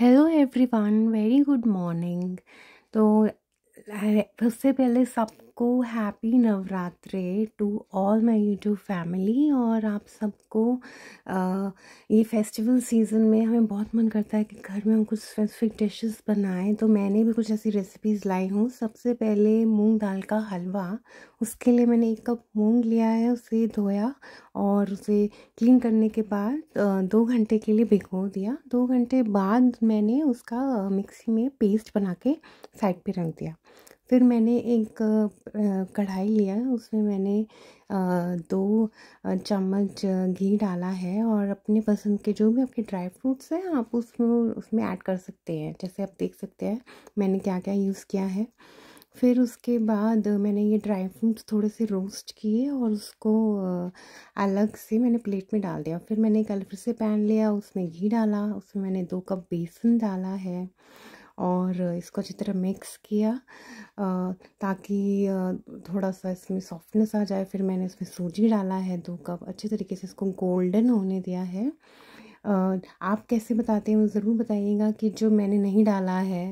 hello everyone very good morning तो सबसे पहले सब सबको happy Navratre to all my YouTube family और आप सबको ये फेस्टिवल सीज़न में हमें बहुत मन करता है कि घर में हम कुछ स्पेसिफिक डिशेस बनाएं तो मैंने भी कुछ ऐसी रेसिपीज़ लाई हूँ सबसे पहले मूंग दाल का हलवा उसके लिए मैंने एक कप मूंग लिया है उसे धोया और उसे क्लीन करने के बाद दो घंटे के लिए भिगो दिया दो घंटे बाद मैंने उसका मिक्सी में पेस्ट बना के साइड पर रख दिया फिर मैंने एक कढ़ाई लिया उसमें मैंने दो चम्मच घी डाला है और अपने पसंद के जो भी आपके ड्राई फ्रूट्स हैं आप उसमें उसमें ऐड कर सकते हैं जैसे आप देख सकते हैं मैंने क्या क्या यूज़ किया है फिर उसके बाद मैंने ये ड्राई फ्रूट्स थोड़े से रोस्ट किए और उसको अलग से मैंने प्लेट में डाल दिया फिर मैंने एक अलग से पैन लिया उसमें घी डाला उसमें मैंने दो कप बेसन डाला है और इसको अच्छी तरह मिक्स किया ताकि थोड़ा सा इसमें सॉफ्टनेस आ जाए फिर मैंने इसमें सूजी डाला है दो कप अच्छे तरीके से इसको गोल्डन होने दिया है आप कैसे बताते हैं ज़रूर बताइएगा कि जो मैंने नहीं डाला है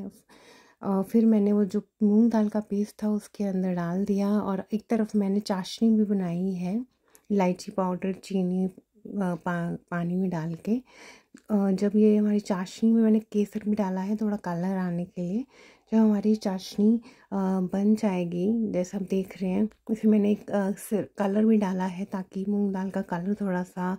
फिर मैंने वो जो मूंग दाल का पेस्ट था उसके अंदर डाल दिया और एक तरफ मैंने चाशनी भी बनाई है इलायची पाउडर चीनी पा, पानी में डाल के जब ये हमारी चाशनी में मैंने केसर भी डाला है थोड़ा कलर आने के लिए जब हमारी चाशनी बन जाएगी जैसे आप देख रहे हैं इसमें मैंने एक कलर भी डाला है ताकि मूंग दाल का कलर थोड़ा सा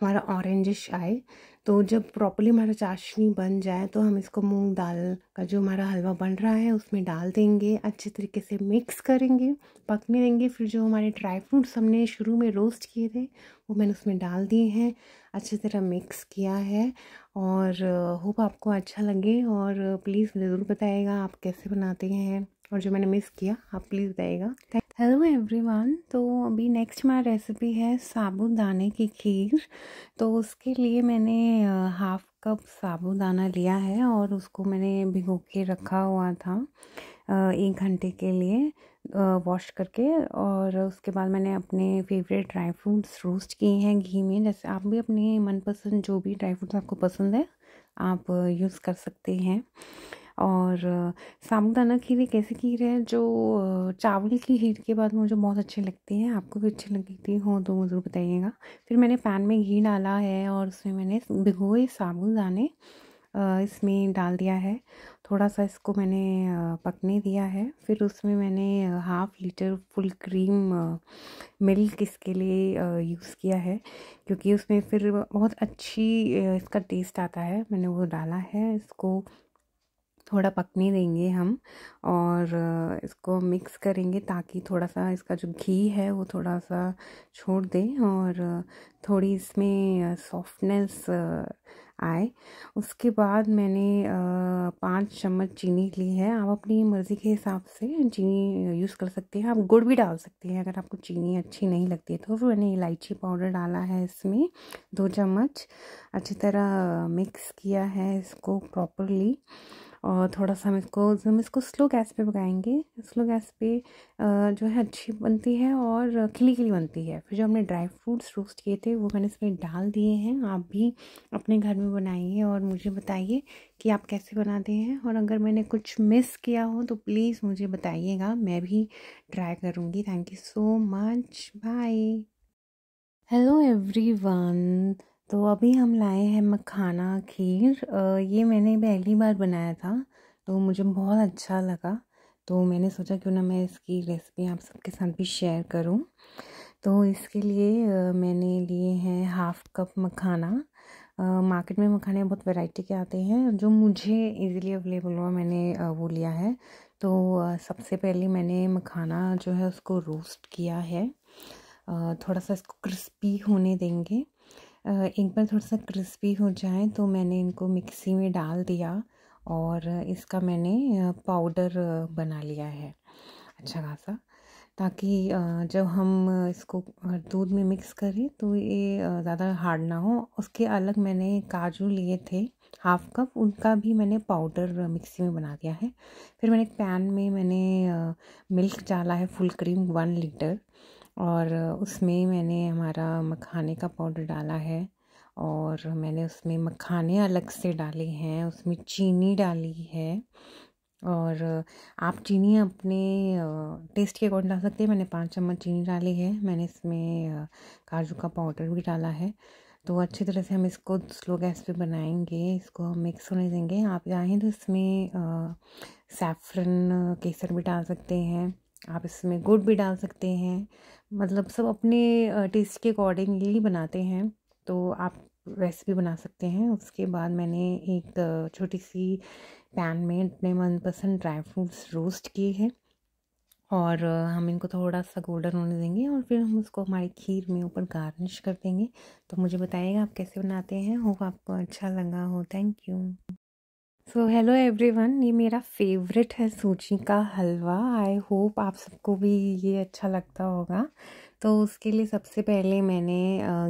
हमारा ऑरेंजिश आए तो जब प्रॉपरली हमारा चाशनी बन जाए तो हम इसको मूंग दाल का जो हमारा हलवा बन रहा है उसमें डाल देंगे अच्छे तरीके से मिक्स करेंगे पकने देंगे फिर जो हमारे ड्राई फ्रूट्स हमने शुरू में रोस्ट किए थे वो मैंने उसमें डाल दिए हैं अच्छी तरह मिक्स किया है और होप आपको अच्छा लगे और प्लीज़ ज़रूर बताएगा आप कैसे बनाते हैं और जो मैंने मिस किया आप प्लीज़ बताएगा हेलो एवरीवन तो अभी नेक्स्ट मेरा रेसिपी है साबुदाने की खीर तो उसके लिए मैंने हाफ़ कप साबुदाना लिया है और उसको मैंने भिगो के रखा हुआ था एक घंटे के लिए वॉश करके और उसके बाद मैंने अपने फेवरेट ड्राई फ्रूट्स रोस्ट किए हैं घी में जैसे आप भी अपने मनपसंद जो भी ड्राई फ्रूट्स आपको पसंद है आप यूज़ कर सकते हैं और साबुदाना खीर एक ऐसी खीर है जो चावल की खीर के बाद मुझे बहुत अच्छी लगती है आपको भी अच्छी लगती हो तो ज़रूर बताइएगा फिर मैंने पैन में घी डाला है और उसमें मैंने भिगोए साबुदाने इसमें डाल दिया है थोड़ा सा इसको मैंने पकने दिया है फिर उसमें मैंने half litre full cream milk इसके लिए यूज़ किया है क्योंकि उसमें फिर बहुत अच्छी इसका टेस्ट आता है मैंने वो डाला है इसको थोड़ा पकने देंगे हम और इसको मिक्स करेंगे ताकि थोड़ा सा इसका जो घी है वो थोड़ा सा छोड़ दें और थोड़ी इसमें सॉफ्टनेस आए उसके बाद मैंने पाँच चम्मच चीनी ली है आप अपनी मर्ज़ी के हिसाब से चीनी यूज़ कर सकते हैं आप गुड़ भी डाल सकते हैं अगर आपको चीनी अच्छी नहीं लगती है तो फिर मैंने इलायची पाउडर डाला है इसमें दो चम्मच अच्छी तरह मिक्स किया है इसको प्रॉपरली और थोड़ा सा हम इसको हम इसको स्लो गैस पे पकाएंगे स्लो गैस पे जो है अच्छी बनती है और खिली खिली बनती है फिर जो हमने ड्राई फ्रूट्स रोस्ट किए थे वो मैंने इसमें डाल दिए हैं आप भी अपने घर में बनाइए और मुझे बताइए कि आप कैसे बनाते हैं और अगर मैंने कुछ मिस किया हो तो प्लीज़ मुझे बताइएगा मैं भी ट्राई करूँगी thank you so much bye hello one तो अभी हम लाए हैं मखाना खीर ये मैंने पहली बार बनाया था तो मुझे बहुत अच्छा लगा तो मैंने सोचा क्यों ना मैं इसकी रेसिपी आप सबके साथ भी शेयर करूं तो इसके लिए मैंने लिए हैं हाफ़ कप मखाना मार्केट में मखाने बहुत वैरायटी के आते हैं जो मुझे इजीली अवेलेबल हुआ मैंने वो लिया है तो सबसे पहले मैंने मखाना जो है उसको रोस्ट किया है थोड़ा सा इसको क्रिस्पी होने देंगे एक बार थोड़ा सा क्रिस्पी हो जाए तो मैंने इनको मिक्सी में डाल दिया और इसका मैंने पाउडर बना लिया है अच्छा खासा ताकि जब हम इसको दूध में मिक्स करें तो ये ज़्यादा हार्ड ना हो उसके अलग मैंने काजू लिए थे हाफ़ कप उनका भी मैंने पाउडर मिक्सी में बना दिया है फिर मैंने एक पैन में मैंने मिल्क डाला है फुल क्रीम वन लीटर और उसमें मैंने हमारा मखाने का पाउडर डाला है और मैंने उसमें मखाने अलग से डाले हैं उसमें चीनी डाली है और आप चीनी अपने टेस्ट के अकॉर्डिंग डाल सकते हैं मैंने पाँच चम्मच चीनी डाली है मैंने इसमें काजू का पाउडर भी डाला है तो अच्छी तरह से हम इसको स्लो गैस पे बनाएंगे इसको हम मिक्स होने देंगे आप चाहें तो इसमें सैफ्रन केसर भी डाल सकते हैं आप इसमें गुड़ भी डाल सकते हैं मतलब सब अपने टेस्ट के अकॉर्डिंगली बनाते हैं तो आप रेसिपी बना सकते हैं उसके बाद मैंने एक छोटी सी पैन में अपने मनपसंद ड्राई फ्रूट्स रोस्ट किए हैं और हम इनको थोड़ा सा गोल्डन होने देंगे और फिर हम उसको हमारी खीर में ऊपर गार्निश कर देंगे तो मुझे बताइएगा आप कैसे बनाते हैं होप आपको अच्छा लगा हो thank you so hello everyone ये मेरा फेवरेट है सूजी का हलवा आई होप आप सबको भी ये अच्छा लगता होगा तो उसके लिए सबसे पहले मैंने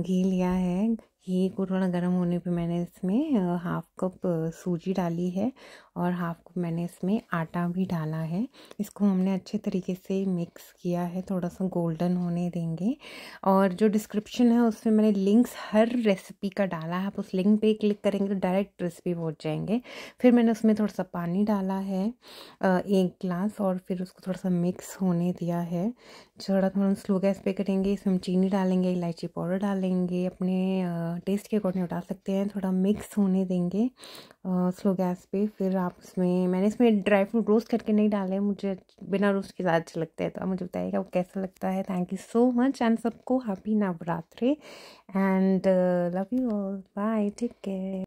घी लिया है घी को थोड़ा गर्म होने पे मैंने इसमें हाफ कप सूजी डाली है और हाफ कप मैंने इसमें आटा भी डाला है इसको हमने अच्छे तरीके से मिक्स किया है थोड़ा सा गोल्डन होने देंगे और जो डिस्क्रिप्शन है उसमें मैंने लिंक्स हर रेसिपी का डाला है आप उस लिंक पे क्लिक करेंगे तो डायरेक्ट रेसिपी पहुँच जाएंगे फिर मैंने उसमें थोड़ा सा पानी डाला है एक ग्लास और फिर उसको थोड़ा सा मिक्स होने दिया है थोड़ा थोड़ा स्लो गैस पे करेंगे इसमें हम चीनी डालेंगे इलायची पाउडर डालेंगे अपने टेस्ट के अकॉर्डिंग डाल सकते हैं थोड़ा मिक्स होने देंगे स्लो गैस पे फिर आप उसमें मैंने इसमें ड्राई फ्रूट रोस्ट करके नहीं डाले मुझे बिना रोस्ट के ज़्यादा अच्छे लगते हैं तो आप मुझे बताइएगा वो कैसा लगता है thank you so much and सबको happy Navratri and love you all bye take care